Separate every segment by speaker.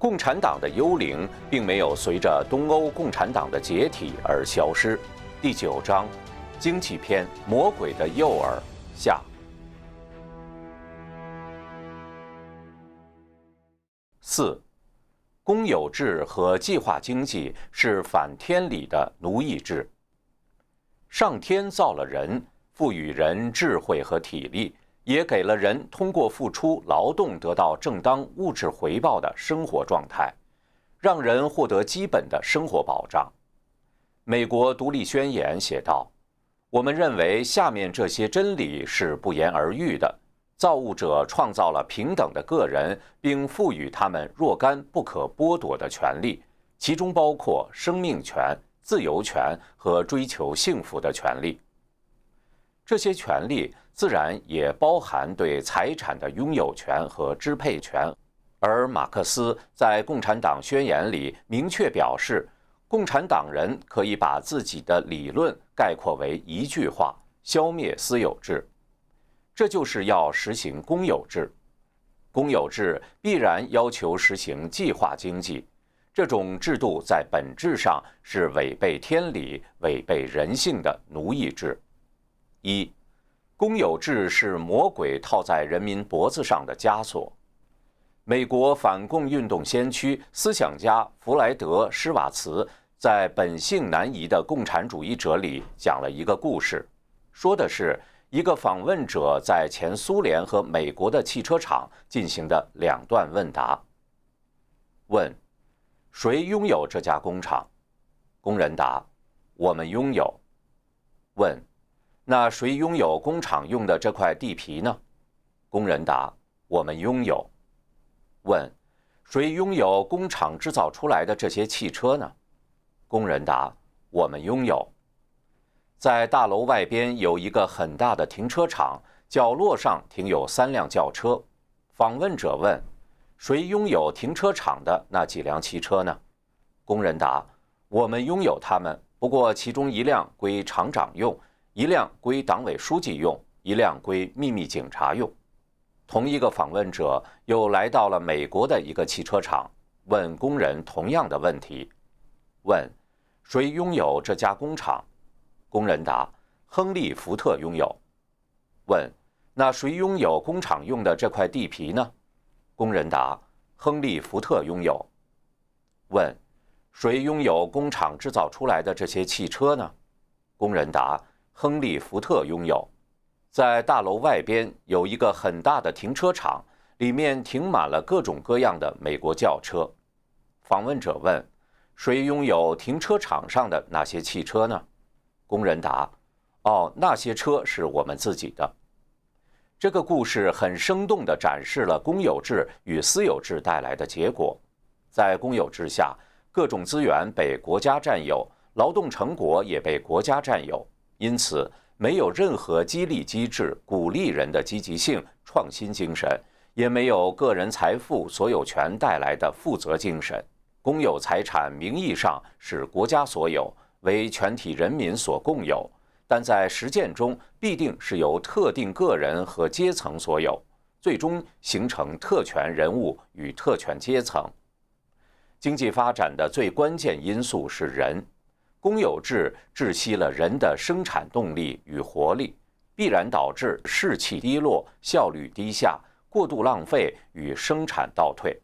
Speaker 1: 共产党的幽灵并没有随着东欧共产党的解体而消失。第九章，经济篇：魔鬼的诱饵下。四，公有制和计划经济是反天理的奴役制。上天造了人，赋予人智慧和体力。也给了人通过付出劳动得到正当物质回报的生活状态，让人获得基本的生活保障。美国独立宣言写道：“我们认为下面这些真理是不言而喻的：造物者创造了平等的个人，并赋予他们若干不可剥夺的权利，其中包括生命权、自由权和追求幸福的权利。这些权利。”自然也包含对财产的拥有权和支配权，而马克思在《共产党宣言》里明确表示，共产党人可以把自己的理论概括为一句话：消灭私有制。这就是要实行公有制。公有制必然要求实行计划经济，这种制度在本质上是违背天理、违背人性的奴役制。一公有制是魔鬼套在人民脖子上的枷锁。美国反共运动先驱、思想家弗莱德·施瓦茨在《本性难移的共产主义者》里讲了一个故事，说的是一个访问者在前苏联和美国的汽车厂进行的两段问答。问：谁拥有这家工厂？工人答：我们拥有。问：那谁拥有工厂用的这块地皮呢？工人答：我们拥有。问：谁拥有工厂制造出来的这些汽车呢？工人答：我们拥有。在大楼外边有一个很大的停车场，角落上停有三辆轿车。访问者问：谁拥有停车场的那几辆汽车呢？工人答：我们拥有它们。不过其中一辆归厂长用。一辆归党委书记用，一辆归秘密警察用。同一个访问者又来到了美国的一个汽车厂，问工人同样的问题：问谁拥有这家工厂？工人答：亨利·福特拥有。问那谁拥有工厂用的这块地皮呢？工人答：亨利·福特拥有。问谁拥有工厂制造出来的这些汽车呢？工人答。亨利·福特拥有，在大楼外边有一个很大的停车场，里面停满了各种各样的美国轿车。访问者问：“谁拥有停车场上的那些汽车呢？”工人答：“哦，那些车是我们自己的。”这个故事很生动地展示了公有制与私有制带来的结果。在公有制下，各种资源被国家占有，劳动成果也被国家占有。因此，没有任何激励机制鼓励人的积极性、创新精神，也没有个人财富所有权带来的负责精神。公有财产名义上是国家所有，为全体人民所共有，但在实践中必定是由特定个人和阶层所有，最终形成特权人物与特权阶层。经济发展的最关键因素是人。公有制窒息了人的生产动力与活力，必然导致士气低落、效率低下、过度浪费与生产倒退。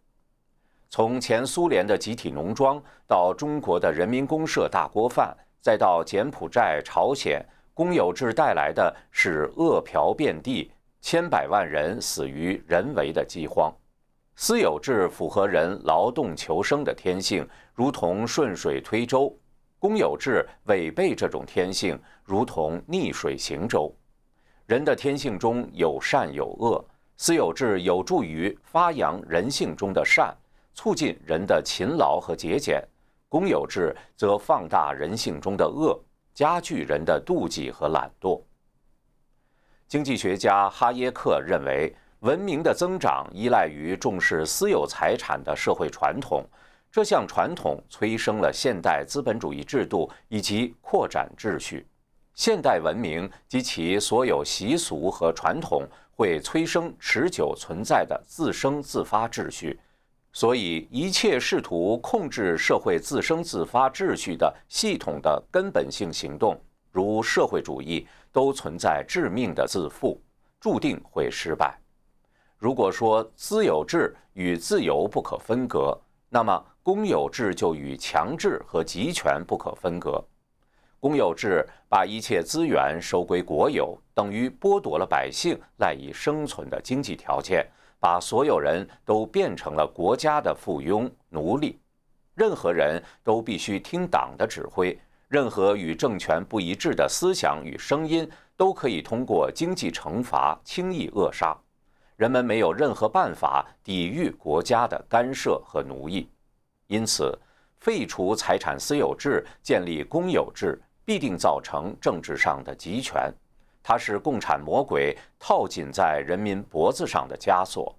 Speaker 1: 从前苏联的集体农庄到中国的人民公社大锅饭，再到柬埔寨、朝鲜，公有制带来的是饿殍遍地、千百万人死于人为的饥荒。私有制符合人劳动求生的天性，如同顺水推舟。公有制违背这种天性，如同逆水行舟。人的天性中有善有恶，私有制有助于发扬人性中的善，促进人的勤劳和节俭；公有制则放大人性中的恶，加剧人的妒忌和懒惰。经济学家哈耶克认为，文明的增长依赖于重视私有财产的社会传统。这项传统催生了现代资本主义制度以及扩展秩序，现代文明及其所有习俗和传统会催生持久存在的自生自发秩序，所以一切试图控制社会自生自发秩序的系统的根本性行动，如社会主义，都存在致命的自负，注定会失败。如果说私有制与自由不可分割，那么。公有制就与强制和集权不可分割。公有制把一切资源收归国有，等于剥夺了百姓赖以生存的经济条件，把所有人都变成了国家的附庸、奴隶。任何人都必须听党的指挥，任何与政权不一致的思想与声音都可以通过经济惩罚轻易扼杀。人们没有任何办法抵御国家的干涉和奴役。因此，废除财产私有制，建立公有制，必定造成政治上的集权。它是共产魔鬼套紧在人民脖子上的枷锁。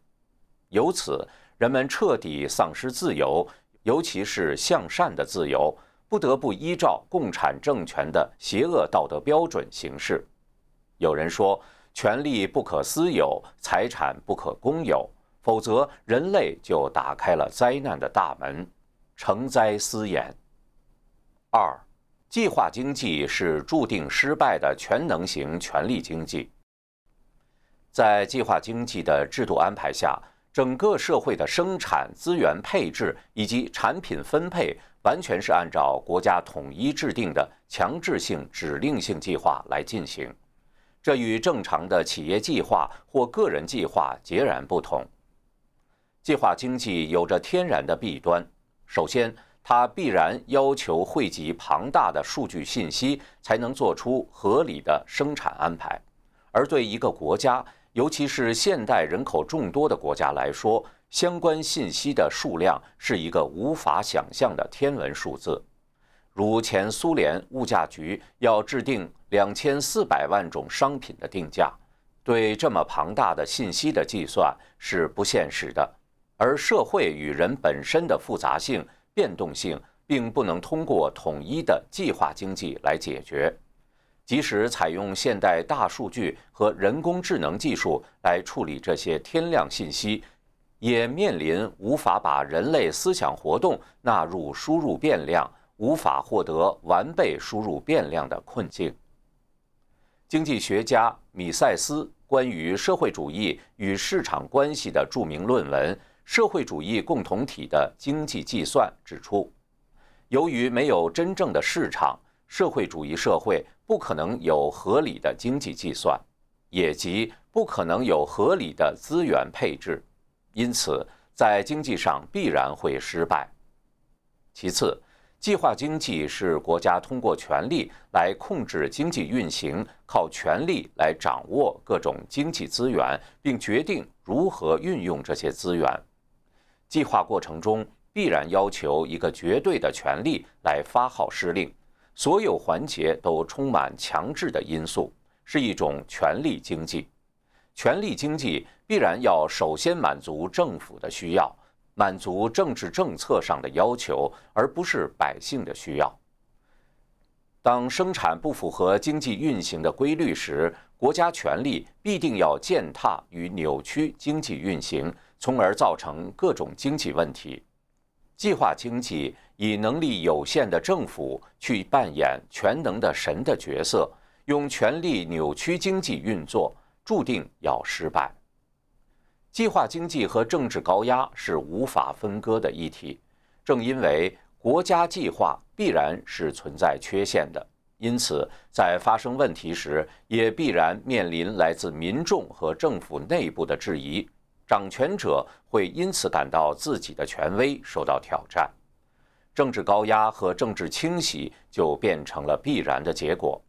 Speaker 1: 由此，人们彻底丧失自由，尤其是向善的自由，不得不依照共产政权的邪恶道德标准行事。有人说，权力不可私有，财产不可公有，否则人类就打开了灾难的大门。成灾私言。二，计划经济是注定失败的全能型权力经济。在计划经济的制度安排下，整个社会的生产资源配置以及产品分配，完全是按照国家统一制定的强制性指令性计划来进行，这与正常的企业计划或个人计划截然不同。计划经济有着天然的弊端。首先，它必然要求汇集庞大的数据信息，才能做出合理的生产安排。而对一个国家，尤其是现代人口众多的国家来说，相关信息的数量是一个无法想象的天文数字。如前苏联物价局要制定两千四百万种商品的定价，对这么庞大的信息的计算是不现实的。而社会与人本身的复杂性、变动性，并不能通过统一的计划经济来解决。即使采用现代大数据和人工智能技术来处理这些天量信息，也面临无法把人类思想活动纳入输入变量、无法获得完备输入变量的困境。经济学家米塞斯关于社会主义与市场关系的著名论文。社会主义共同体的经济计算指出，由于没有真正的市场，社会主义社会不可能有合理的经济计算，也即不可能有合理的资源配置，因此在经济上必然会失败。其次，计划经济是国家通过权力来控制经济运行，靠权力来掌握各种经济资源，并决定如何运用这些资源。计划过程中必然要求一个绝对的权力来发号施令，所有环节都充满强制的因素，是一种权力经济。权力经济必然要首先满足政府的需要，满足政治政策上的要求，而不是百姓的需要。当生产不符合经济运行的规律时，国家权力必定要践踏与扭曲经济运行。从而造成各种经济问题。计划经济以能力有限的政府去扮演全能的神的角色，用权力扭曲经济运作，注定要失败。计划经济和政治高压是无法分割的议题。正因为国家计划必然是存在缺陷的，因此在发生问题时，也必然面临来自民众和政府内部的质疑。掌权者会因此感到自己的权威受到挑战，政治高压和政治清洗就变成了必然的结果。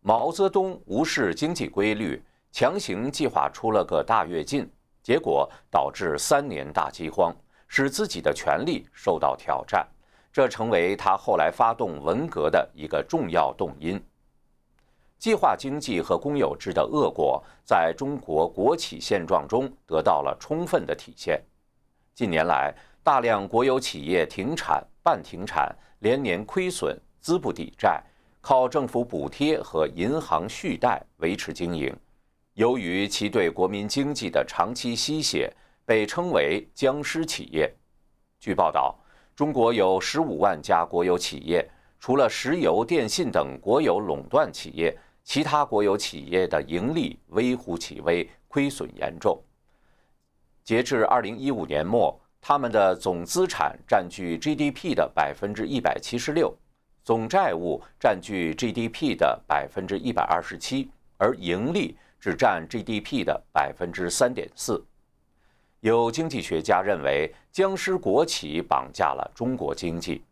Speaker 1: 毛泽东无视经济规律，强行计划出了个大跃进，结果导致三年大饥荒，使自己的权力受到挑战，这成为他后来发动文革的一个重要动因。计划经济和公有制的恶果，在中国国企现状中得到了充分的体现。近年来，大量国有企业停产、半停产，连年亏损，资不抵债，靠政府补贴和银行续贷维持经营。由于其对国民经济的长期吸血，被称为“僵尸企业”。据报道，中国有十五万家国有企业，除了石油、电信等国有垄断企业。其他国有企业的盈利微乎其微，亏损严重。截至二零一五年末，他们的总资产占据 GDP 的百分之一百七十六，总债务占据 GDP 的百分之一百二十七，而盈利只占 GDP 的百分之三点四。有经济学家认为，僵尸国企绑架了中国经济。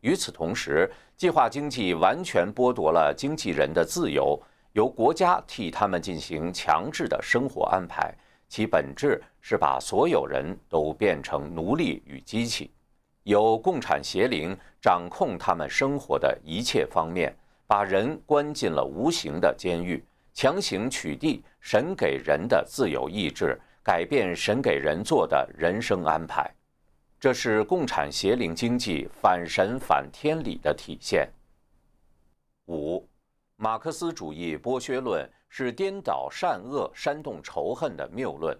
Speaker 1: 与此同时，计划经济完全剥夺了经纪人的自由，由国家替他们进行强制的生活安排。其本质是把所有人都变成奴隶与机器，由共产邪灵掌控他们生活的一切方面，把人关进了无形的监狱，强行取缔神给人的自由意志，改变神给人做的人生安排。这是共产邪灵经济反神反天理的体现。五，马克思主义剥削论是颠倒善恶、煽动仇恨的谬论。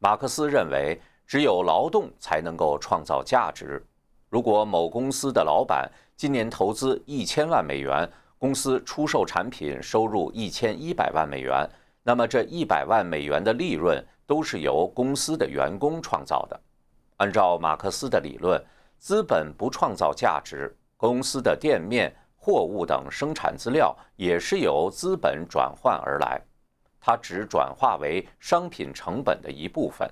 Speaker 1: 马克思认为，只有劳动才能够创造价值。如果某公司的老板今年投资一千万美元，公司出售产品收入一千一百万美元，那么这一百万美元的利润都是由公司的员工创造的。按照马克思的理论，资本不创造价值。公司的店面、货物等生产资料也是由资本转换而来，它只转化为商品成本的一部分。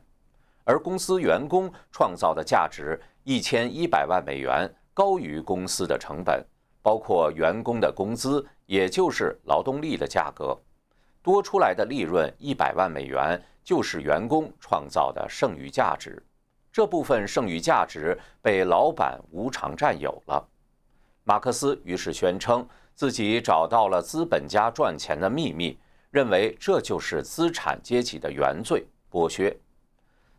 Speaker 1: 而公司员工创造的价值一千一百万美元高于公司的成本，包括员工的工资，也就是劳动力的价格。多出来的利润一百万美元就是员工创造的剩余价值。这部分剩余价值被老板无偿占有了。马克思于是宣称自己找到了资本家赚钱的秘密，认为这就是资产阶级的原罪——剥削。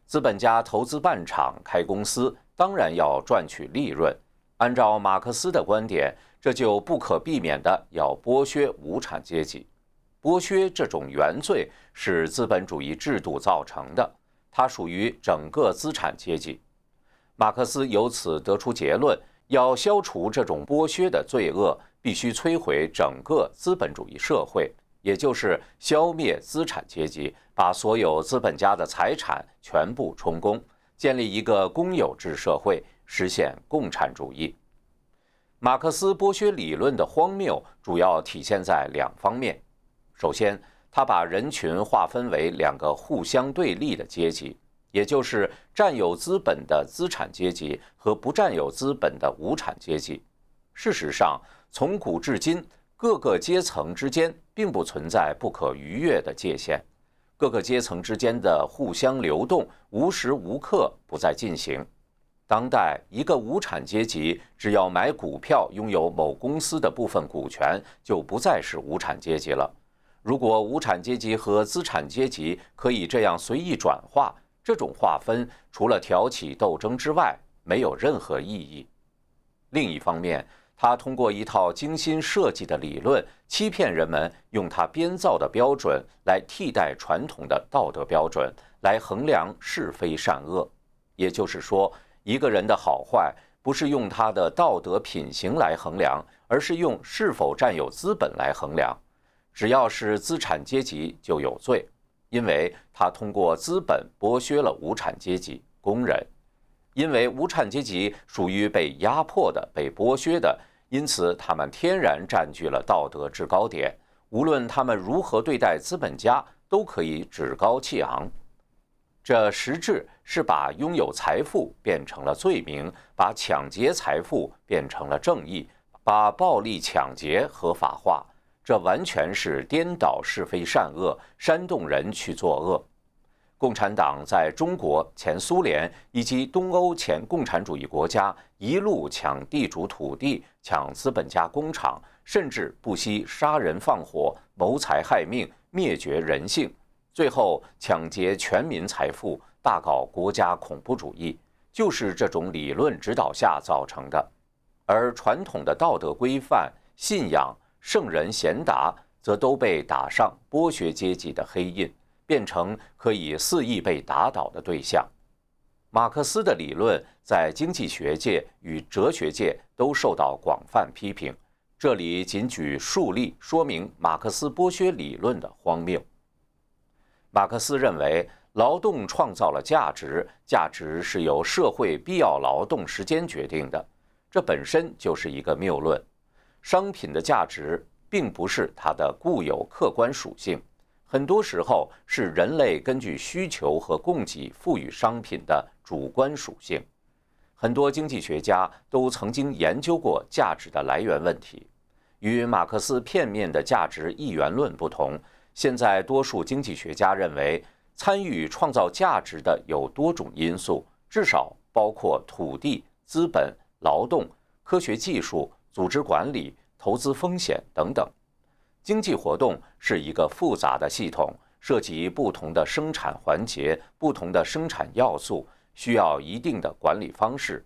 Speaker 1: 资本家投资办厂、开公司，当然要赚取利润。按照马克思的观点，这就不可避免的要剥削无产阶级。剥削这种原罪是资本主义制度造成的。它属于整个资产阶级。马克思由此得出结论：要消除这种剥削的罪恶，必须摧毁整个资本主义社会，也就是消灭资产阶级，把所有资本家的财产全部充公，建立一个公有制社会，实现共产主义。马克思剥削理论的荒谬主要体现在两方面：首先，他把人群划分为两个互相对立的阶级，也就是占有资本的资产阶级和不占有资本的无产阶级。事实上，从古至今，各个阶层之间并不存在不可逾越的界限，各个阶层之间的互相流动无时无刻不在进行。当代，一个无产阶级只要买股票，拥有某公司的部分股权，就不再是无产阶级了。如果无产阶级和资产阶级可以这样随意转化，这种划分除了挑起斗争之外，没有任何意义。另一方面，他通过一套精心设计的理论，欺骗人们用他编造的标准来替代传统的道德标准来衡量是非善恶。也就是说，一个人的好坏不是用他的道德品行来衡量，而是用是否占有资本来衡量。只要是资产阶级就有罪，因为他通过资本剥削了无产阶级工人。因为无产阶级属于被压迫的、被剥削的，因此他们天然占据了道德制高点。无论他们如何对待资本家，都可以趾高气昂。这实质是把拥有财富变成了罪名，把抢劫财富变成了正义，把暴力抢劫合法化。这完全是颠倒是非善恶，煽动人去作恶。共产党在中国、前苏联以及东欧前共产主义国家一路抢地主土地、抢资本家工厂，甚至不惜杀人放火、谋财害命、灭绝人性，最后抢劫全民财富，大搞国家恐怖主义，就是这种理论指导下造成的。而传统的道德规范、信仰。圣人贤达则都被打上剥削阶级的黑印，变成可以肆意被打倒的对象。马克思的理论在经济学界与哲学界都受到广泛批评，这里仅举数例说明马克思剥削理论的荒谬。马克思认为劳动创造了价值，价值是由社会必要劳动时间决定的，这本身就是一个谬论。商品的价值并不是它的固有客观属性，很多时候是人类根据需求和供给赋予商品的主观属性。很多经济学家都曾经研究过价值的来源问题。与马克思片面的价值一元论不同，现在多数经济学家认为，参与创造价值的有多种因素，至少包括土地、资本、劳动、科学技术。组织管理、投资风险等等，经济活动是一个复杂的系统，涉及不同的生产环节、不同的生产要素，需要一定的管理方式。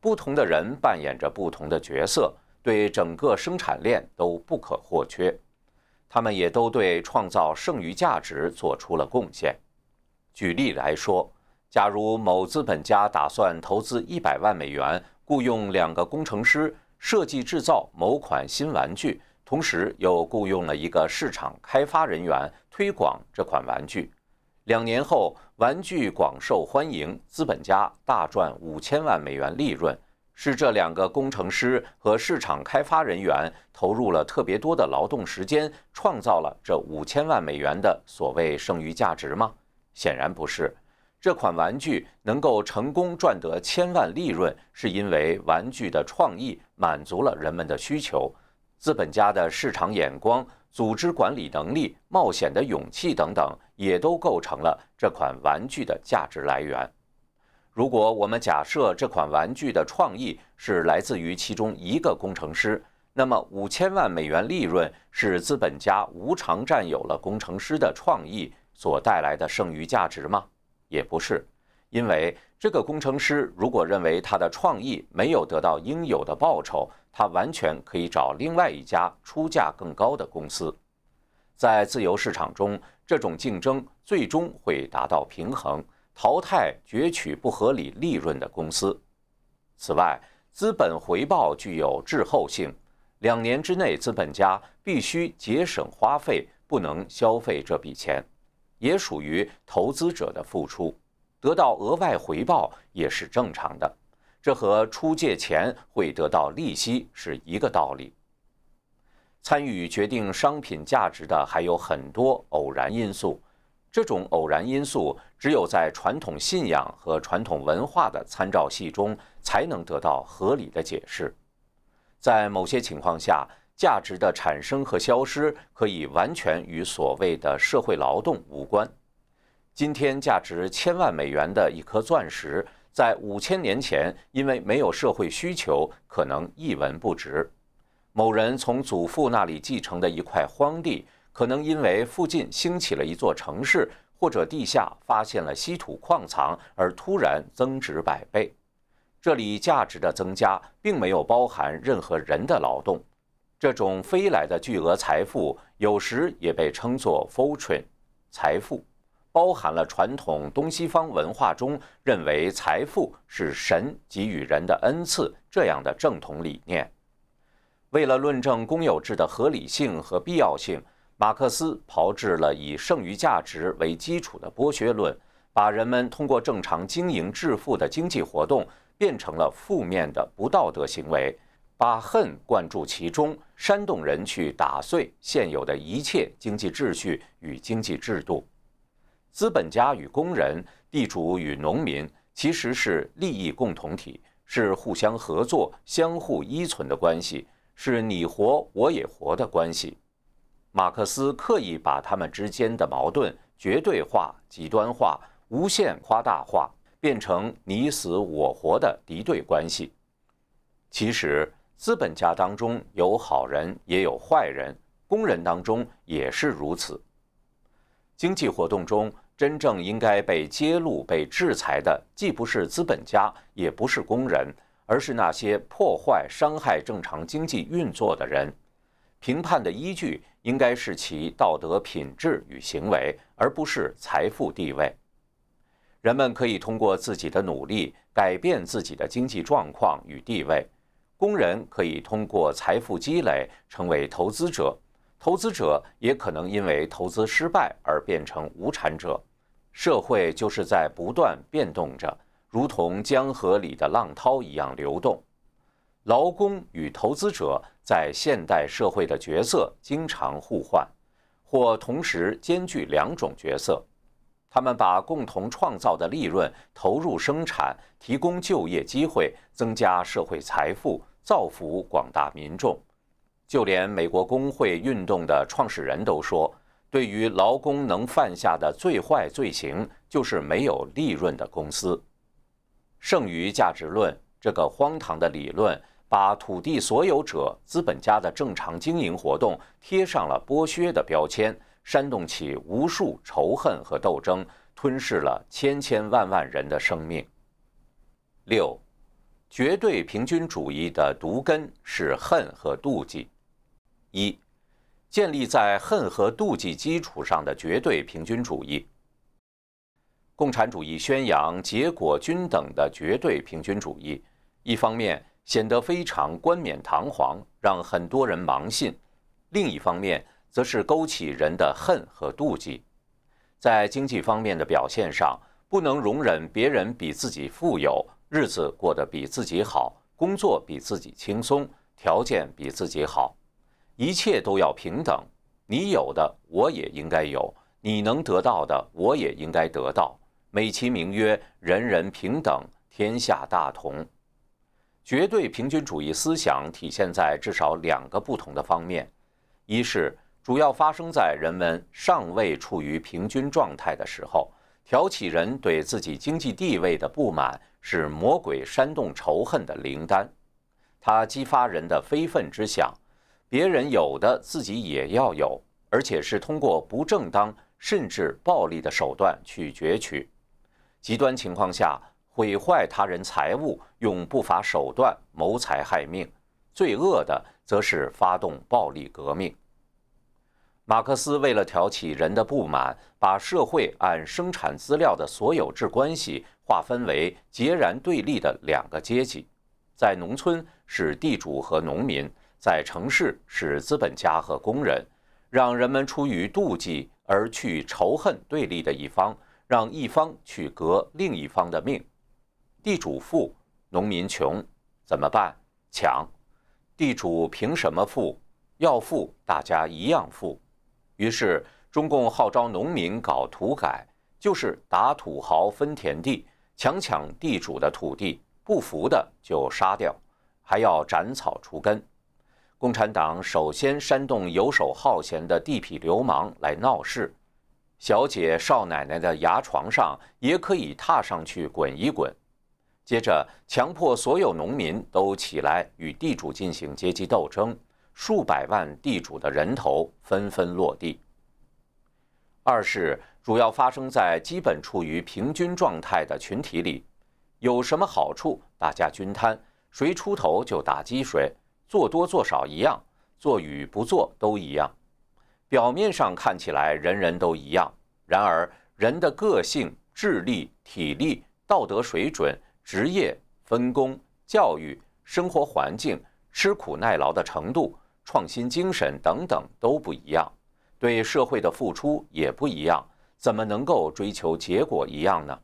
Speaker 1: 不同的人扮演着不同的角色，对整个生产链都不可或缺。他们也都对创造剩余价值做出了贡献。举例来说，假如某资本家打算投资一百万美元，雇佣两个工程师。设计制造某款新玩具，同时又雇佣了一个市场开发人员推广这款玩具。两年后，玩具广受欢迎，资本家大赚五千万美元利润。是这两个工程师和市场开发人员投入了特别多的劳动时间，创造了这五千万美元的所谓剩余价值吗？显然不是。这款玩具能够成功赚得千万利润，是因为玩具的创意满足了人们的需求，资本家的市场眼光、组织管理能力、冒险的勇气等等，也都构成了这款玩具的价值来源。如果我们假设这款玩具的创意是来自于其中一个工程师，那么五千万美元利润是资本家无偿占有了工程师的创意所带来的剩余价值吗？也不是，因为这个工程师如果认为他的创意没有得到应有的报酬，他完全可以找另外一家出价更高的公司。在自由市场中，这种竞争最终会达到平衡，淘汰攫取不合理利润的公司。此外，资本回报具有滞后性，两年之内资本家必须节省花费，不能消费这笔钱。也属于投资者的付出，得到额外回报也是正常的，这和出借钱会得到利息是一个道理。参与决定商品价值的还有很多偶然因素，这种偶然因素只有在传统信仰和传统文化的参照系中才能得到合理的解释。在某些情况下。价值的产生和消失可以完全与所谓的社会劳动无关。今天价值千万美元的一颗钻石，在五千年前因为没有社会需求，可能一文不值。某人从祖父那里继承的一块荒地，可能因为附近兴起了一座城市，或者地下发现了稀土矿藏而突然增值百倍。这里价值的增加，并没有包含任何人的劳动。这种飞来的巨额财富，有时也被称作 fortune，财富，包含了传统东西方文化中认为财富是神给予人的恩赐这样的正统理念。为了论证公有制的合理性和必要性，马克思炮制了以剩余价值为基础的剥削论，把人们通过正常经营致富的经济活动变成了负面的不道德行为，把恨灌注其中。煽动人去打碎现有的一切经济秩序与经济制度，资本家与工人、地主与农民其实是利益共同体，是互相合作、相互依存的关系，是你活我也活的关系。马克思刻意把他们之间的矛盾绝对化、极端化、无限夸大化，变成你死我活的敌对关系。其实。资本家当中有好人，也有坏人；工人当中也是如此。经济活动中真正应该被揭露、被制裁的，既不是资本家，也不是工人，而是那些破坏、伤害正常经济运作的人。评判的依据应该是其道德品质与行为，而不是财富地位。人们可以通过自己的努力改变自己的经济状况与地位。工人可以通过财富积累成为投资者，投资者也可能因为投资失败而变成无产者。社会就是在不断变动着，如同江河里的浪涛一样流动。劳工与投资者在现代社会的角色经常互换，或同时兼具两种角色。他们把共同创造的利润投入生产，提供就业机会，增加社会财富，造福广大民众。就连美国工会运动的创始人都说：“对于劳工能犯下的最坏罪行，就是没有利润的公司。”剩余价值论这个荒唐的理论，把土地所有者、资本家的正常经营活动贴上了剥削的标签。煽动起无数仇恨和斗争，吞噬了千千万万人的生命。六，绝对平均主义的毒根是恨和妒忌。一，建立在恨和妒忌基础上的绝对平均主义。共产主义宣扬结果均等的绝对平均主义，一方面显得非常冠冕堂皇，让很多人盲信；另一方面，则是勾起人的恨和妒忌，在经济方面的表现上，不能容忍别人比自己富有，日子过得比自己好，工作比自己轻松，条件比自己好，一切都要平等。你有的我也应该有，你能得到的我也应该得到，美其名曰人人平等，天下大同。绝对平均主义思想体现在至少两个不同的方面，一是。主要发生在人们尚未处于平均状态的时候，挑起人对自己经济地位的不满是魔鬼煽动仇恨的灵丹，它激发人的非分之想，别人有的自己也要有，而且是通过不正当甚至暴力的手段去攫取，极端情况下毁坏他人财物，用不法手段谋财害命，最恶的则是发动暴力革命。马克思为了挑起人的不满，把社会按生产资料的所有制关系划分为截然对立的两个阶级，在农村是地主和农民，在城市是资本家和工人，让人们出于妒忌而去仇恨对立的一方，让一方去革另一方的命。地主富，农民穷，怎么办？抢！地主凭什么富？要富，大家一样富。于是，中共号召农民搞土改，就是打土豪、分田地，强抢地主的土地，不服的就杀掉，还要斩草除根。共产党首先煽动游手好闲的地痞流氓来闹事，小姐、少奶奶的牙床上也可以踏上去滚一滚。接着，强迫所有农民都起来与地主进行阶级斗争。数百万地主的人头纷纷落地。二是主要发生在基本处于平均状态的群体里，有什么好处大家均摊，谁出头就打击谁，做多做少一样，做与不做都一样。表面上看起来人人都一样，然而人的个性、智力、体力、道德水准、职业分工、教育、生活环境、吃苦耐劳的程度。创新精神等等都不一样，对社会的付出也不一样，怎么能够追求结果一样呢？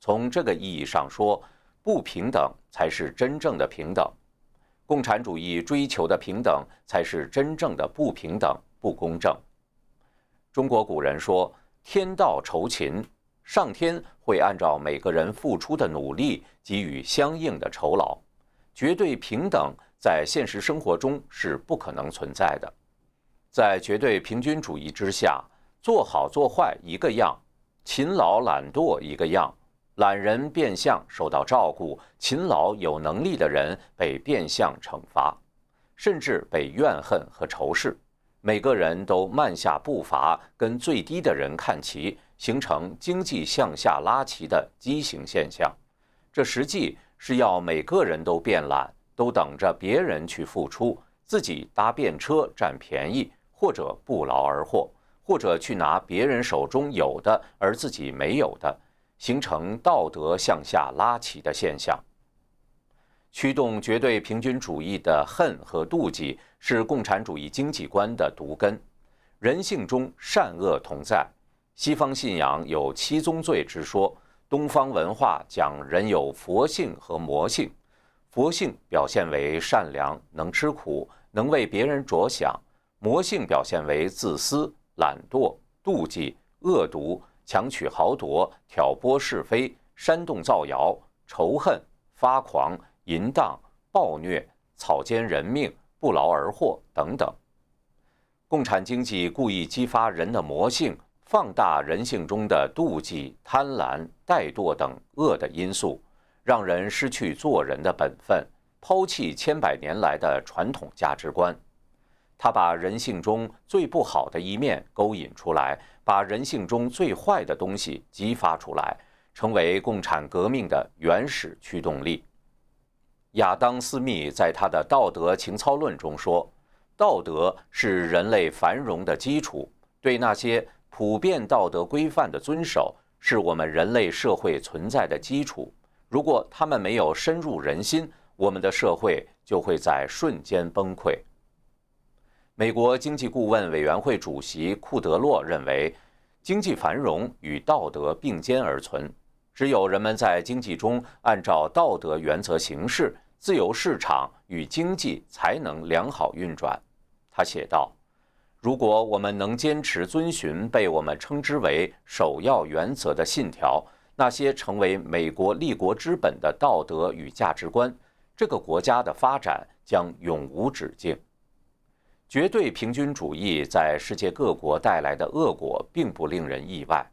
Speaker 1: 从这个意义上说，不平等才是真正的平等，共产主义追求的平等才是真正的不平等、不公正。中国古人说：“天道酬勤”，上天会按照每个人付出的努力给予相应的酬劳，绝对平等。在现实生活中是不可能存在的。在绝对平均主义之下，做好做坏一个样，勤劳懒惰一个样，懒人变相受到照顾，勤劳有能力的人被变相惩罚，甚至被怨恨和仇视。每个人都慢下步伐，跟最低的人看齐，形成经济向下拉齐的畸形现象。这实际是要每个人都变懒。都等着别人去付出，自己搭便车占便宜，或者不劳而获，或者去拿别人手中有的而自己没有的，形成道德向下拉起的现象。驱动绝对平均主义的恨和妒忌是共产主义经济观的毒根。人性中善恶同在，西方信仰有七宗罪之说，东方文化讲人有佛性和魔性。佛性表现为善良、能吃苦、能为别人着想；魔性表现为自私、懒惰、妒忌、恶毒、强取豪夺、挑拨是非、煽动造谣、仇恨、发狂、淫荡、暴虐、草菅人命、不劳而获等等。共产经济故意激发人的魔性，放大人性中的妒忌、贪婪、怠惰等恶的因素。让人失去做人的本分，抛弃千百年来的传统价值观。他把人性中最不好的一面勾引出来，把人性中最坏的东西激发出来，成为共产革命的原始驱动力。亚当·斯密在他的《道德情操论》中说：“道德是人类繁荣的基础，对那些普遍道德规范的遵守，是我们人类社会存在的基础。”如果他们没有深入人心，我们的社会就会在瞬间崩溃。美国经济顾问委员会主席库德洛认为，经济繁荣与道德并肩而存，只有人们在经济中按照道德原则行事，自由市场与经济才能良好运转。他写道：“如果我们能坚持遵循被我们称之为首要原则的信条，”那些成为美国立国之本的道德与价值观，这个国家的发展将永无止境。绝对平均主义在世界各国带来的恶果，并不令人意外。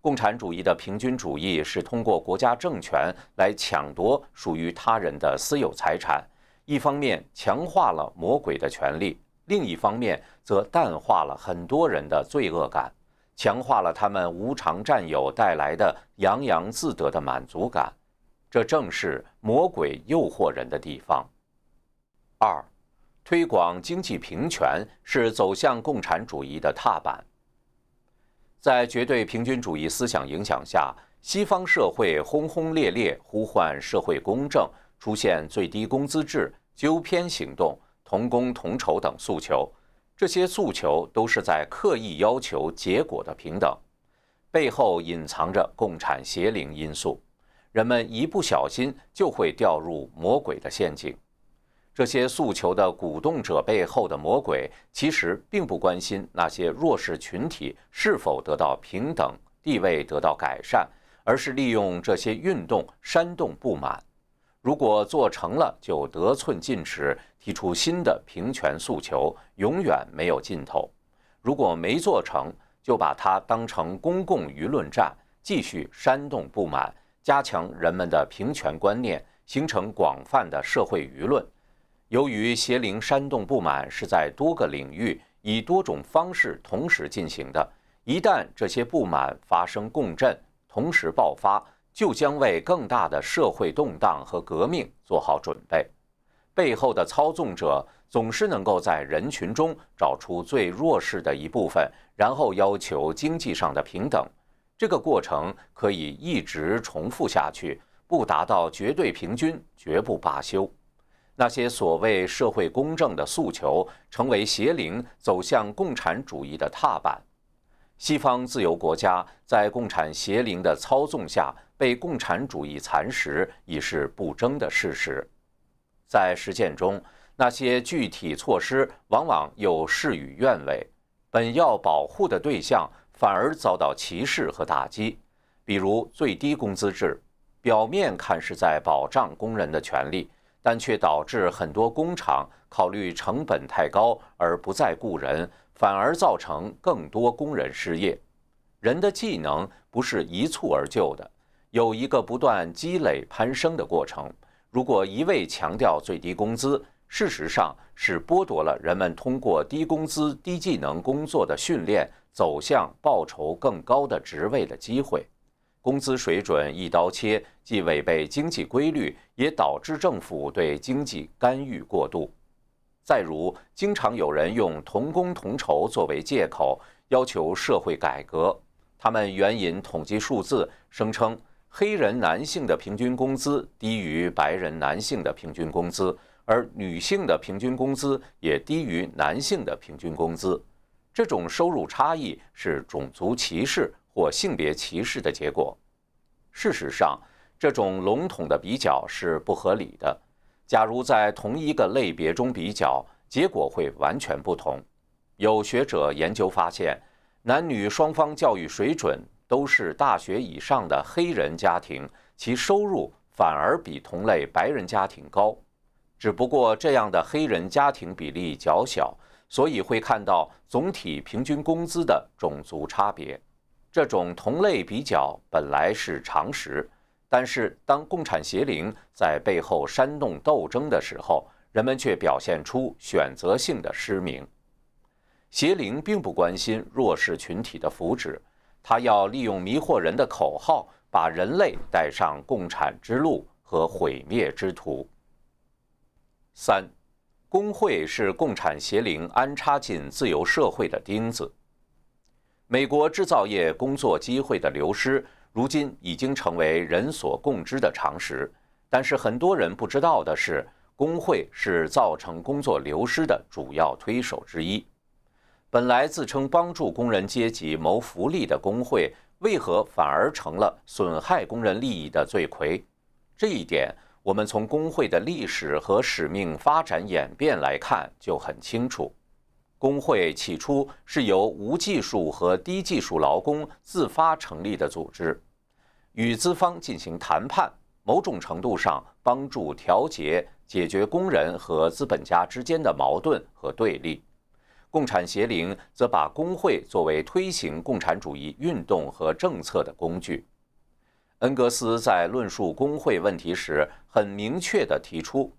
Speaker 1: 共产主义的平均主义是通过国家政权来抢夺属于他人的私有财产，一方面强化了魔鬼的权利，另一方面则淡化了很多人的罪恶感。强化了他们无偿占有带来的洋洋自得的满足感，这正是魔鬼诱惑人的地方。二，推广经济平权是走向共产主义的踏板。在绝对平均主义思想影响下，西方社会轰轰烈烈呼唤社会公正，出现最低工资制、纠偏行动、同工同酬等诉求。这些诉求都是在刻意要求结果的平等，背后隐藏着共产邪灵因素，人们一不小心就会掉入魔鬼的陷阱。这些诉求的鼓动者背后的魔鬼，其实并不关心那些弱势群体是否得到平等地位得到改善，而是利用这些运动煽动不满。如果做成了，就得寸进尺，提出新的平权诉求，永远没有尽头；如果没做成，就把它当成公共舆论战，继续煽动不满，加强人们的平权观念，形成广泛的社会舆论。由于邪灵煽动不满是在多个领域以多种方式同时进行的，一旦这些不满发生共振，同时爆发。就将为更大的社会动荡和革命做好准备。背后的操纵者总是能够在人群中找出最弱势的一部分，然后要求经济上的平等。这个过程可以一直重复下去，不达到绝对平均绝不罢休。那些所谓社会公正的诉求，成为邪灵走向共产主义的踏板。西方自由国家在共产邪灵的操纵下。被共产主义蚕食已是不争的事实，在实践中，那些具体措施往往有事与愿违，本要保护的对象反而遭到歧视和打击。比如最低工资制，表面看是在保障工人的权利，但却导致很多工厂考虑成本太高而不再雇人，反而造成更多工人失业。人的技能不是一蹴而就的。有一个不断积累攀升的过程。如果一味强调最低工资，事实上是剥夺了人们通过低工资、低技能工作的训练走向报酬更高的职位的机会。工资水准一刀切，既违背经济规律，也导致政府对经济干预过度。再如，经常有人用同工同酬作为借口要求社会改革，他们援引统计数字，声称。黑人男性的平均工资低于白人男性的平均工资，而女性的平均工资也低于男性的平均工资。这种收入差异是种族歧视或性别歧视的结果。事实上，这种笼统的比较是不合理的。假如在同一个类别中比较，结果会完全不同。有学者研究发现，男女双方教育水准。都是大学以上的黑人家庭，其收入反而比同类白人家庭高，只不过这样的黑人家庭比例较小，所以会看到总体平均工资的种族差别。这种同类比较本来是常识，但是当共产邪灵在背后煽动斗争的时候，人们却表现出选择性的失明。邪灵并不关心弱势群体的福祉。他要利用迷惑人的口号，把人类带上共产之路和毁灭之途。三，工会是共产邪灵安插进自由社会的钉子。美国制造业工作机会的流失，如今已经成为人所共知的常识。但是很多人不知道的是，工会是造成工作流失的主要推手之一。本来自称帮助工人阶级谋福利的工会，为何反而成了损害工人利益的罪魁？这一点，我们从工会的历史和使命发展演变来看就很清楚。工会起初是由无技术和低技术劳工自发成立的组织，与资方进行谈判，某种程度上帮助调节、解决工人和资本家之间的矛盾和对立。共产协灵则把工会作为推行共产主义运动和政策的工具。恩格斯在论述工会问题时，很明确地提出，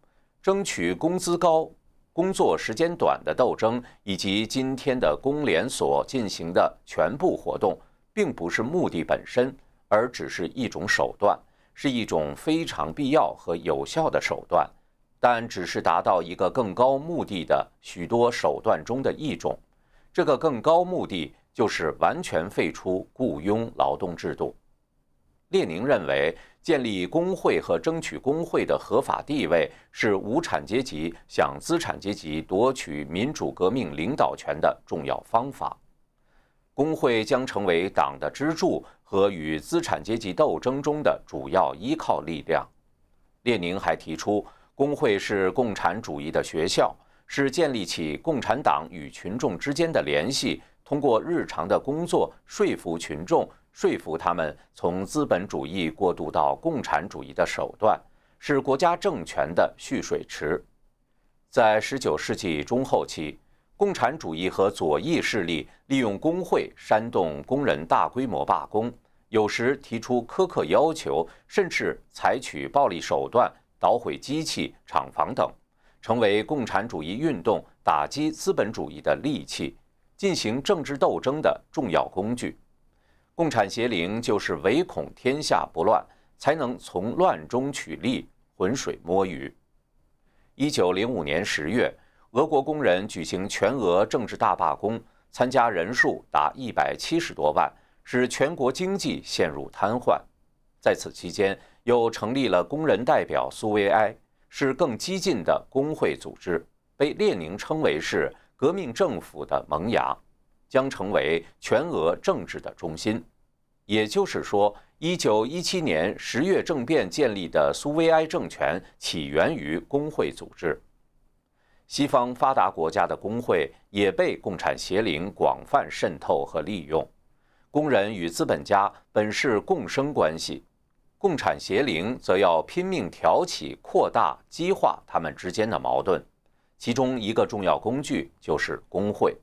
Speaker 1: 争取工资高、工作时间短的斗争，以及今天的工联所进行的全部活动，并不是目的本身，而只是一种手段，是一种非常必要和有效的手段。但只是达到一个更高目的的许多手段中的—一种。这个更高目的就是完全废除雇佣劳动制度。列宁认为，建立工会和争取工会的合法地位是无产阶级向资产阶级夺取民主革命领导权的重要方法。工会将成为党的支柱和与资产阶级斗争中的主要依靠力量。列宁还提出。工会是共产主义的学校，是建立起共产党与群众之间的联系，通过日常的工作说服群众，说服他们从资本主义过渡到共产主义的手段，是国家政权的蓄水池。在十九世纪中后期，共产主义和左翼势力利用工会煽动工人大规模罢工，有时提出苛刻要求，甚至采取暴力手段。捣毁机器、厂房等，成为共产主义运动打击资本主义的利器，进行政治斗争的重要工具。共产邪灵就是唯恐天下不乱，才能从乱中取利，浑水摸鱼。一九零五年十月，俄国工人举行全俄政治大罢工，参加人数达一百七十多万，使全国经济陷入瘫痪。在此期间，又成立了工人代表苏维埃，是更激进的工会组织，被列宁称为是革命政府的萌芽，将成为全俄政治的中心。也就是说，1917年十月政变建立的苏维埃政权起源于工会组织。西方发达国家的工会也被共产协领广泛渗透和利用。工人与资本家本是共生关系。共产协灵则要拼命挑起、扩大、激化他们之间的矛盾，其中一个重要工具就是工会。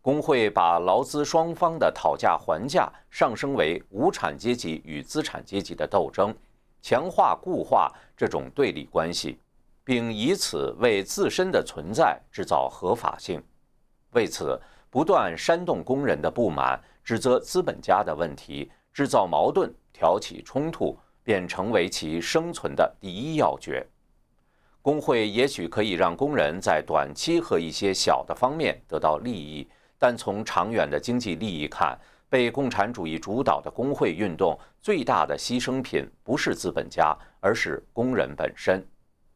Speaker 1: 工会把劳资双方的讨价还价上升为无产阶级与资产阶级的斗争，强化固化这种对立关系，并以此为自身的存在制造合法性。为此，不断煽动工人的不满，指责资本家的问题。制造矛盾、挑起冲突，便成为其生存的第一要诀。工会也许可以让工人在短期和一些小的方面得到利益，但从长远的经济利益看，被共产主义主导的工会运动最大的牺牲品不是资本家，而是工人本身。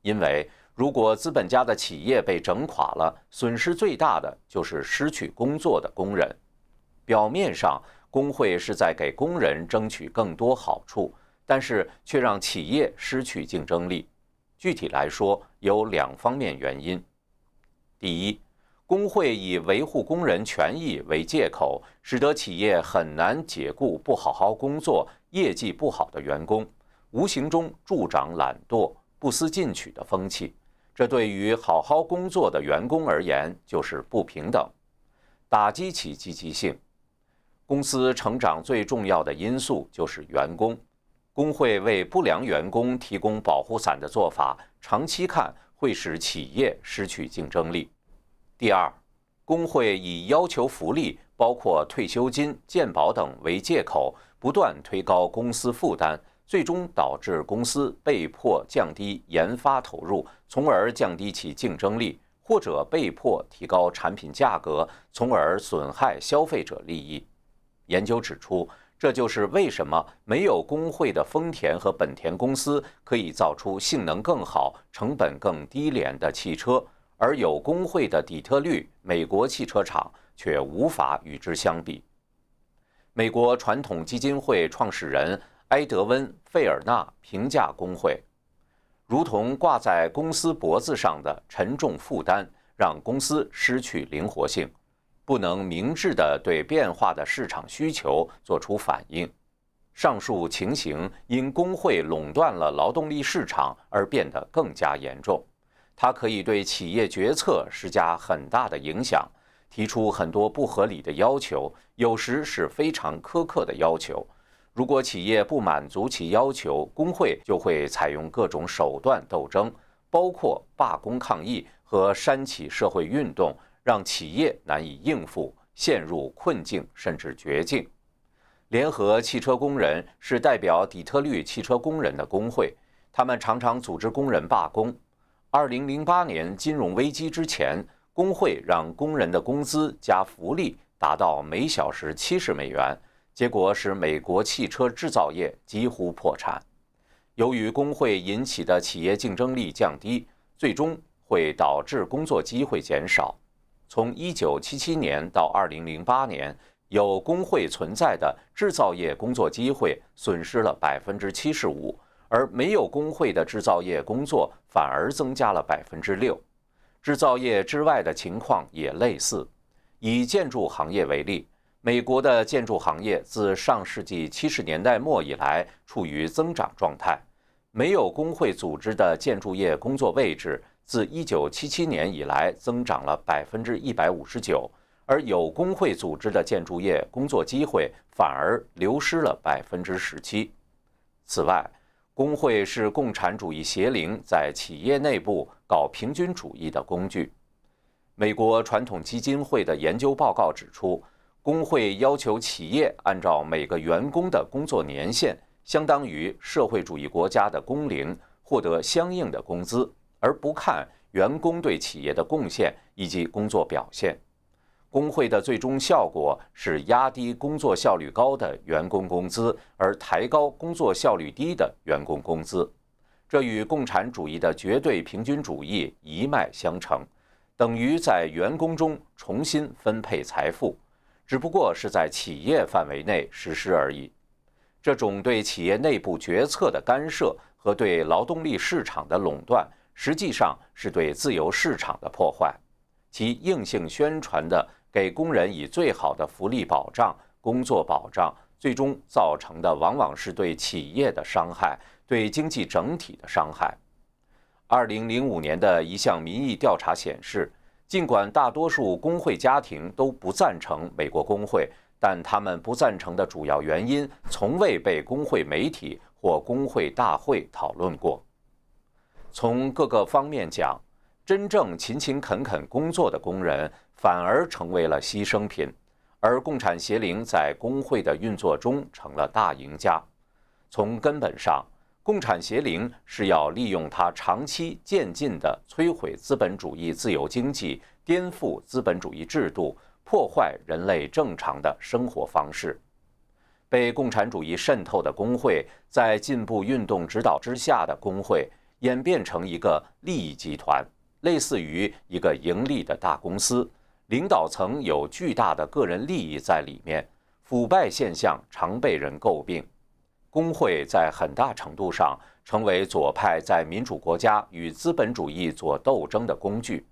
Speaker 1: 因为如果资本家的企业被整垮了，损失最大的就是失去工作的工人。表面上，工会是在给工人争取更多好处，但是却让企业失去竞争力。具体来说，有两方面原因：第一，工会以维护工人权益为借口，使得企业很难解雇不好好工作、业绩不好的员工，无形中助长懒惰、不思进取的风气。这对于好好工作的员工而言就是不平等，打击其积极性。公司成长最重要的因素就是员工。工会为不良员工提供保护伞的做法，长期看会使企业失去竞争力。第二，工会以要求福利，包括退休金、健保等为借口，不断推高公司负担，最终导致公司被迫降低研发投入，从而降低其竞争力，或者被迫提高产品价格，从而损害消费者利益。研究指出，这就是为什么没有工会的丰田和本田公司可以造出性能更好、成本更低廉的汽车，而有工会的底特律美国汽车厂却无法与之相比。美国传统基金会创始人埃德温·费尔纳评价工会：“如同挂在公司脖子上的沉重负担，让公司失去灵活性。”不能明智地对变化的市场需求作出反应。上述情形因工会垄断了劳动力市场而变得更加严重。它可以对企业决策施加很大的影响，提出很多不合理的要求，有时是非常苛刻的要求。如果企业不满足其要求，工会就会采用各种手段斗争，包括罢工抗议和煽起社会运动。让企业难以应付，陷入困境甚至绝境。联合汽车工人是代表底特律汽车工人的工会，他们常常组织工人罢工。二零零八年金融危机之前，工会让工人的工资加福利达到每小时七十美元，结果使美国汽车制造业几乎破产。由于工会引起的企业竞争力降低，最终会导致工作机会减少。从一九七七年到二零零八年，有工会存在的制造业工作机会损失了百分之七十五，而没有工会的制造业工作反而增加了百分之六。制造业之外的情况也类似。以建筑行业为例，美国的建筑行业自上世纪七十年代末以来处于增长状态，没有工会组织的建筑业工作位置。自一九七七年以来，增长了百分之一百五十九，而有工会组织的建筑业工作机会反而流失了百分之十七。此外，工会是共产主义邪灵在企业内部搞平均主义的工具。美国传统基金会的研究报告指出，工会要求企业按照每个员工的工作年限（相当于社会主义国家的工龄）获得相应的工资。而不看员工对企业的贡献以及工作表现，工会的最终效果是压低工作效率高的员工工资，而抬高工作效率低的员工工资。这与共产主义的绝对平均主义一脉相承，等于在员工中重新分配财富，只不过是在企业范围内实施而已。这种对企业内部决策的干涉和对劳动力市场的垄断。实际上是对自由市场的破坏，其硬性宣传的给工人以最好的福利保障、工作保障，最终造成的往往是对企业的伤害、对经济整体的伤害。二零零五年的一项民意调查显示，尽管大多数工会家庭都不赞成美国工会，但他们不赞成的主要原因从未被工会媒体或工会大会讨论过。从各个方面讲，真正勤勤恳恳工作的工人反而成为了牺牲品，而共产邪灵在工会的运作中成了大赢家。从根本上，共产邪灵是要利用它长期渐进的摧毁资本主义自由经济，颠覆资本主义制度，破坏人类正常的生活方式。被共产主义渗透的工会，在进步运动指导之下的工会。演变成一个利益集团，类似于一个盈利的大公司，领导层有巨大的个人利益在里面，腐败现象常被人诟病。工会在很大程度上成为左派在民主国家与资本主义做斗争的工具，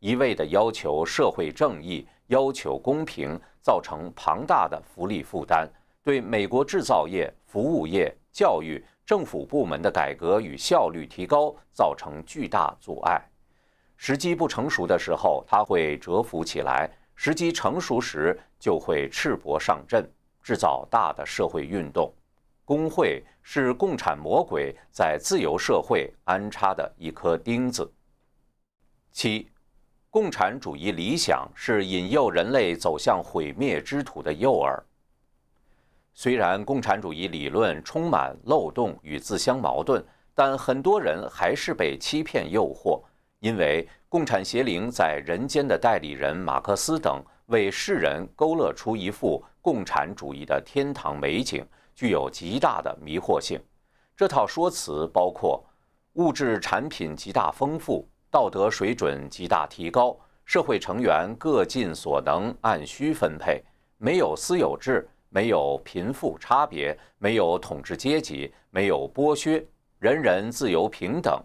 Speaker 1: 一味的要求社会正义、要求公平，造成庞大的福利负担，对美国制造业、服务业、教育。政府部门的改革与效率提高造成巨大阻碍。时机不成熟的时候，它会蛰伏起来；时机成熟时，就会赤膊上阵，制造大的社会运动。工会是共产魔鬼在自由社会安插的一颗钉子。七，共产主义理想是引诱人类走向毁灭之途的诱饵。虽然共产主义理论充满漏洞与自相矛盾，但很多人还是被欺骗诱惑，因为共产邪灵在人间的代理人马克思等为世人勾勒出一幅共产主义的天堂美景，具有极大的迷惑性。这套说辞包括物质产品极大丰富、道德水准极大提高、社会成员各尽所能、按需分配、没有私有制。没有贫富差别，没有统治阶级，没有剥削，人人自由平等，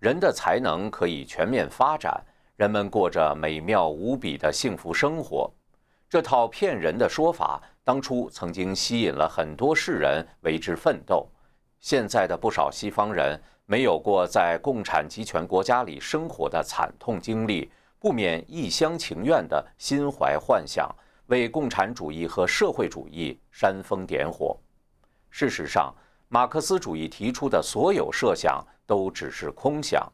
Speaker 1: 人的才能可以全面发展，人们过着美妙无比的幸福生活。这套骗人的说法，当初曾经吸引了很多世人为之奋斗。现在的不少西方人没有过在共产集权国家里生活的惨痛经历，不免一厢情愿地心怀幻想。为共产主义和社会主义煽风点火。事实上，马克思主义提出的所有设想都只是空想。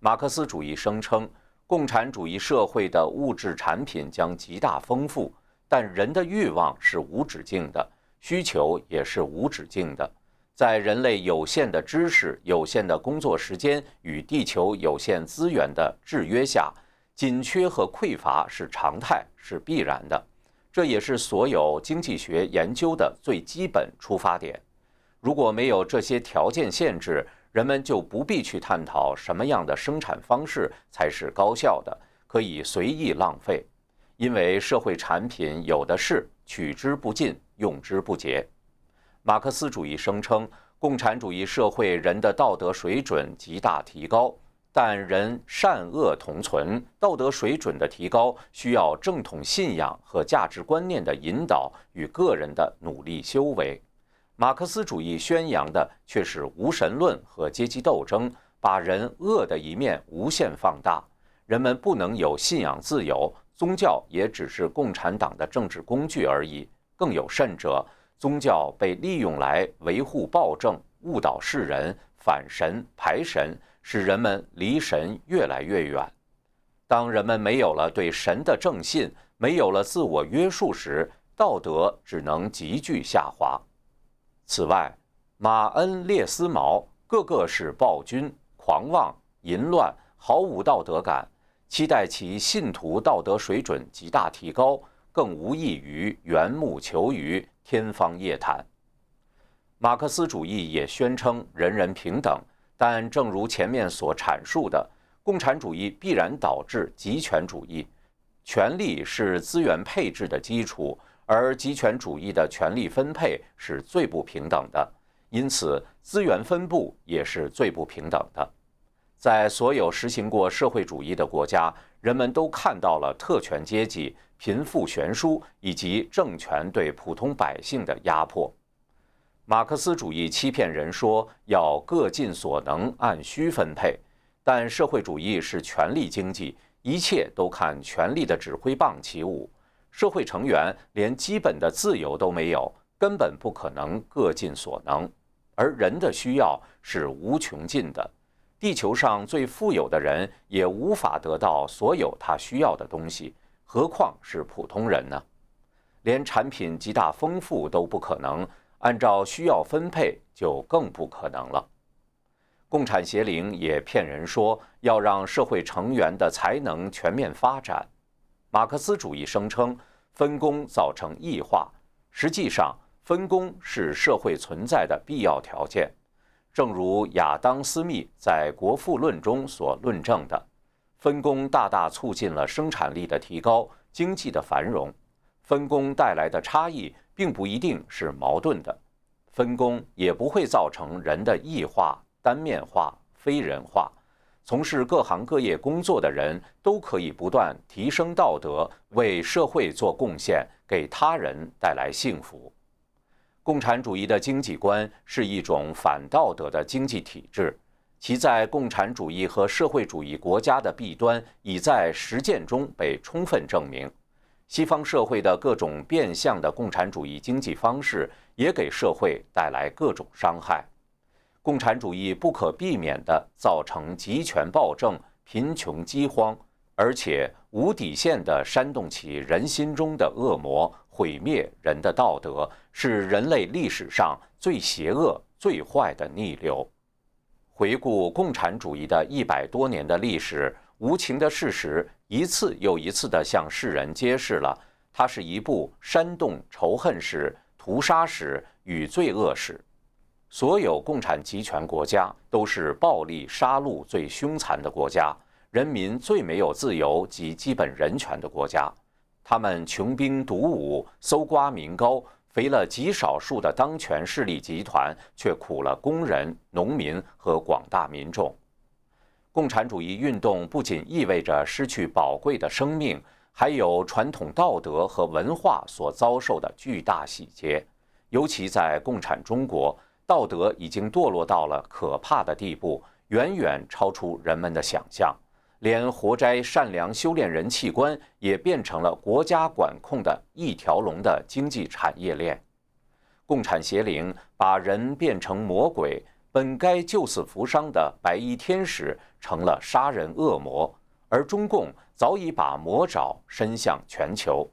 Speaker 1: 马克思主义声称，共产主义社会的物质产品将极大丰富，但人的欲望是无止境的，需求也是无止境的。在人类有限的知识、有限的工作时间与地球有限资源的制约下，紧缺和匮乏是常态，是必然的。这也是所有经济学研究的最基本出发点。如果没有这些条件限制，人们就不必去探讨什么样的生产方式才是高效的，可以随意浪费，因为社会产品有的是，取之不尽，用之不竭。马克思主义声称，共产主义社会人的道德水准极大提高。但人善恶同存，道德水准的提高需要正统信仰和价值观念的引导与个人的努力修为。马克思主义宣扬的却是无神论和阶级斗争，把人恶的一面无限放大。人们不能有信仰自由，宗教也只是共产党的政治工具而已。更有甚者，宗教被利用来维护暴政，误导世人，反神排神。使人们离神越来越远。当人们没有了对神的正信，没有了自我约束时，道德只能急剧下滑。此外，马恩列斯毛个个是暴君、狂妄、淫乱，毫无道德感，期待其信徒道德水准极大提高，更无异于缘木求鱼、天方夜谭。马克思主义也宣称人人平等。但正如前面所阐述的，共产主义必然导致极权主义。权力是资源配置的基础，而极权主义的权力分配是最不平等的，因此资源分布也是最不平等的。在所有实行过社会主义的国家，人们都看到了特权阶级、贫富悬殊以及政权对普通百姓的压迫。马克思主义欺骗人说要各尽所能，按需分配，但社会主义是权力经济，一切都看权力的指挥棒起舞，社会成员连基本的自由都没有，根本不可能各尽所能，而人的需要是无穷尽的，地球上最富有的人也无法得到所有他需要的东西，何况是普通人呢？连产品极大丰富都不可能。按照需要分配就更不可能了。共产协灵也骗人说要让社会成员的才能全面发展。马克思主义声称分工造成异化，实际上分工是社会存在的必要条件。正如亚当·斯密在《国富论》中所论证的，分工大大促进了生产力的提高、经济的繁荣。分工带来的差异。并不一定是矛盾的，分工也不会造成人的异化、单面化、非人化。从事各行各业工作的人，都可以不断提升道德，为社会做贡献，给他人带来幸福。共产主义的经济观是一种反道德的经济体制，其在共产主义和社会主义国家的弊端，已在实践中被充分证明。西方社会的各种变相的共产主义经济方式，也给社会带来各种伤害。共产主义不可避免地造成极权暴政、贫穷饥荒，而且无底线地煽动起人心中的恶魔，毁灭人的道德，是人类历史上最邪恶、最坏的逆流。回顾共产主义的一百多年的历史。无情的事实一次又一次地向世人揭示了，它是一部煽动仇恨史、屠杀史与罪恶史。所有共产集权国家都是暴力杀戮最凶残的国家，人民最没有自由及基本人权的国家。他们穷兵黩武，搜刮民膏，肥了极少数的当权势力集团，却苦了工人、农民和广大民众。共产主义运动不仅意味着失去宝贵的生命，还有传统道德和文化所遭受的巨大洗劫。尤其在共产中国，道德已经堕落到了可怕的地步，远远超出人们的想象。连活摘善良、修炼人器官，也变成了国家管控的一条龙的经济产业链。共产邪灵把人变成魔鬼。本该救死扶伤的白衣天使成了杀人恶魔，而中共早已把魔爪伸向全球。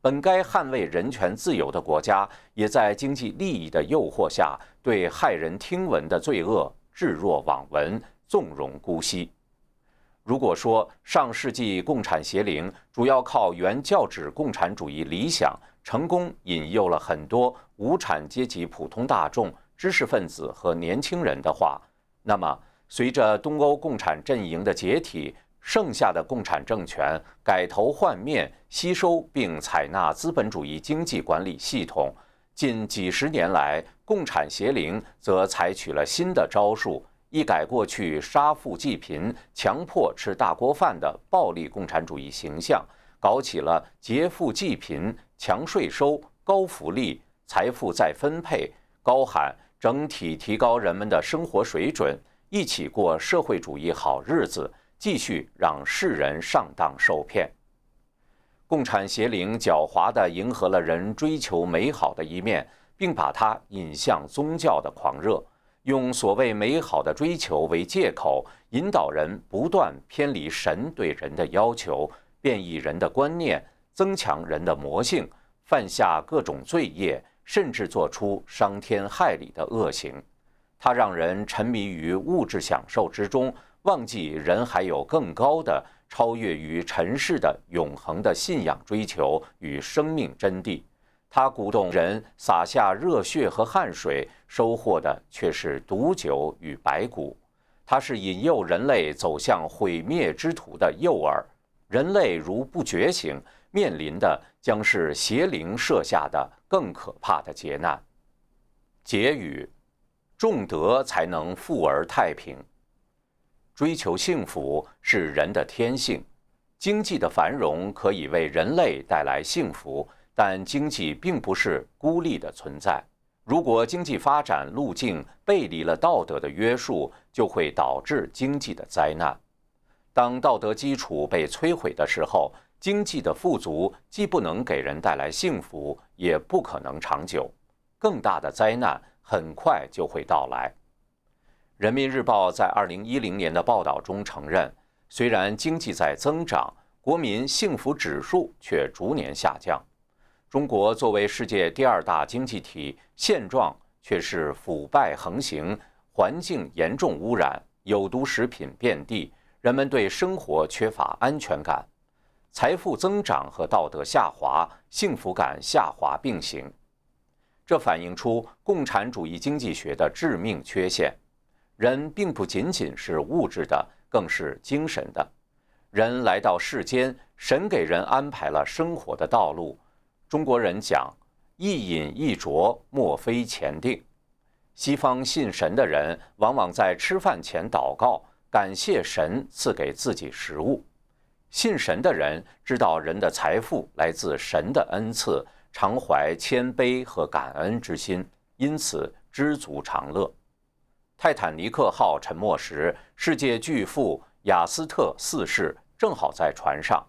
Speaker 1: 本该捍卫人权自由的国家，也在经济利益的诱惑下，对骇人听闻的罪恶置若罔闻，纵容姑息。如果说上世纪共产邪灵主要靠原教旨共产主义理想成功引诱了很多无产阶级普通大众，知识分子和年轻人的话，那么随着东欧共产阵营的解体，剩下的共产政权改头换面，吸收并采纳资本主义经济管理系统。近几十年来，共产邪灵则采取了新的招数，一改过去杀富济贫、强迫吃大锅饭的暴力共产主义形象，搞起了劫富济贫、强税收、高福利、财富再分配，高喊。整体提高人们的生活水准，一起过社会主义好日子，继续让世人上当受骗。共产邪灵狡猾地迎合了人追求美好的一面，并把它引向宗教的狂热，用所谓美好的追求为借口，引导人不断偏离神对人的要求，变异人的观念，增强人的魔性，犯下各种罪业。甚至做出伤天害理的恶行，它让人沉迷于物质享受之中，忘记人还有更高的、超越于尘世的永恒的信仰追求与生命真谛。它鼓动人洒下热血和汗水，收获的却是毒酒与白骨。它是引诱人类走向毁灭之途的诱饵。人类如不觉醒，面临的将是邪灵设下的更可怕的劫难。结语：重德才能富而太平。追求幸福是人的天性，经济的繁荣可以为人类带来幸福，但经济并不是孤立的存在。如果经济发展路径背离了道德的约束，就会导致经济的灾难。当道德基础被摧毁的时候，经济的富足既不能给人带来幸福，也不可能长久。更大的灾难很快就会到来。《人民日报》在二零一零年的报道中承认，虽然经济在增长，国民幸福指数却逐年下降。中国作为世界第二大经济体，现状却是腐败横行、环境严重污染、有毒食品遍地，人们对生活缺乏安全感。财富增长和道德下滑、幸福感下滑并行，这反映出共产主义经济学的致命缺陷。人并不仅仅是物质的，更是精神的。人来到世间，神给人安排了生活的道路。中国人讲“一饮一啄，莫非前定”。西方信神的人往往在吃饭前祷告，感谢神赐给自己食物。信神的人知道人的财富来自神的恩赐，常怀谦卑和感恩之心，因此知足常乐。泰坦尼克号沉没时，世界巨富雅斯特四世正好在船上。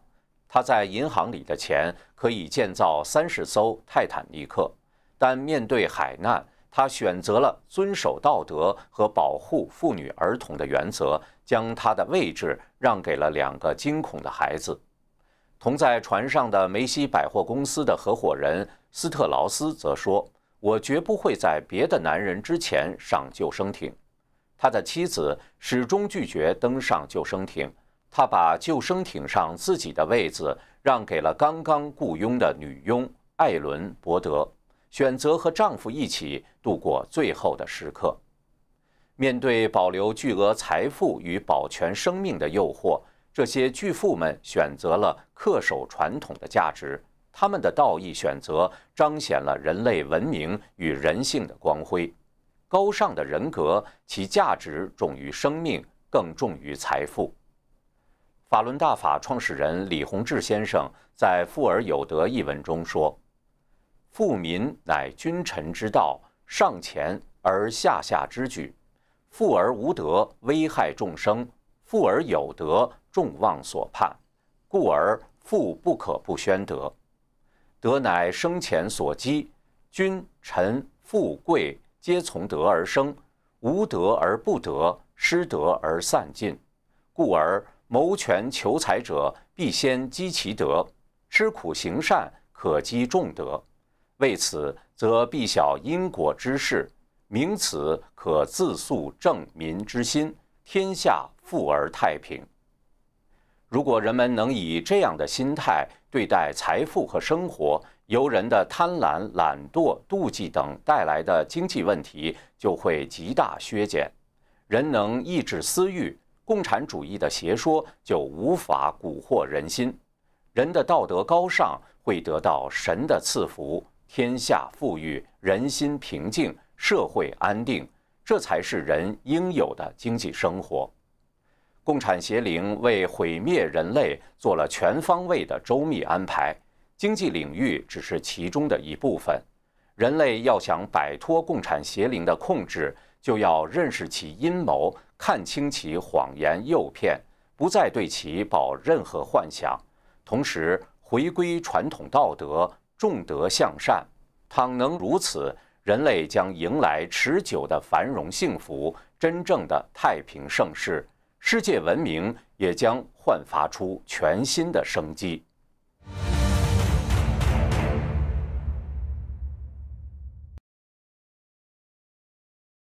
Speaker 1: 他在银行里的钱可以建造三十艘泰坦尼克，但面对海难，他选择了遵守道德和保护妇女儿童的原则。将他的位置让给了两个惊恐的孩子。同在船上的梅西百货公司的合伙人斯特劳斯则说：“我绝不会在别的男人之前上救生艇。”他的妻子始终拒绝登上救生艇，他把救生艇上自己的位子让给了刚刚雇佣的女佣艾伦·伯德，选择和丈夫一起度过最后的时刻。面对保留巨额财富与保全生命的诱惑，这些巨富们选择了恪守传统的价值。他们的道义选择彰显了人类文明与人性的光辉。高尚的人格，其价值重于生命，更重于财富。法轮大法创始人李洪志先生在《富而有德》一文中说：“富民乃君臣之道，上前而下下之举。”富而无德，危害众生；富而有德，众望所盼。故而富不可不宣德。德乃生前所积，君臣富贵皆从德而生。无德而不得，失德而散尽。故而谋权求财者，必先积其德。吃苦行善，可积众德。为此，则必晓因果之事。名此可自诉正民之心，天下富而太平。如果人们能以这样的心态对待财富和生活，由人的贪婪、懒惰、妒忌等带来的经济问题就会极大削减。人能抑制私欲，共产主义的邪说就无法蛊惑人心。人的道德高尚，会得到神的赐福，天下富裕，人心平静。社会安定，这才是人应有的经济生活。共产邪灵为毁灭人类做了全方位的周密安排，经济领域只是其中的一部分。人类要想摆脱共产邪灵的控制，就要认识其阴谋，看清其谎言诱骗，不再对其抱任何幻想。同时，回归传统道德，重德向善。倘能如此，人类将迎来持久的繁荣幸福，真正的太平盛世，世界文明也将焕发出全新的生机。